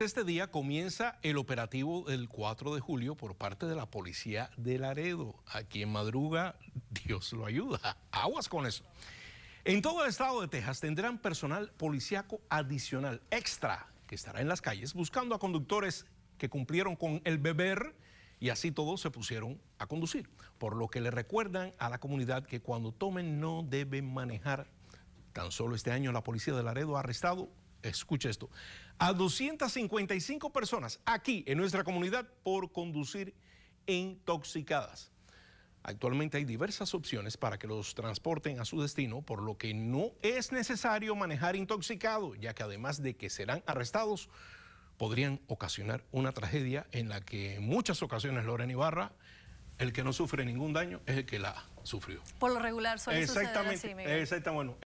Este día comienza el operativo del 4 de julio por parte de la policía de Laredo. Aquí en madruga, Dios lo ayuda. Aguas con eso. En todo el estado de Texas tendrán personal policíaco adicional, extra, que estará en las calles buscando a conductores que cumplieron con el beber y así todos se pusieron a conducir. Por lo que le recuerdan a la comunidad que cuando tomen no deben manejar. Tan solo este año la policía de Laredo ha arrestado escucha esto, a 255 personas aquí en nuestra comunidad por conducir intoxicadas. Actualmente hay diversas opciones para que los transporten a su destino, por lo que no es necesario manejar intoxicado, ya que además de que serán arrestados, podrían ocasionar una tragedia en la que en muchas ocasiones Lorena Ibarra, el que no sufre ningún daño, es el que la sufrió. Por lo regular suele suceder así, Exactamente,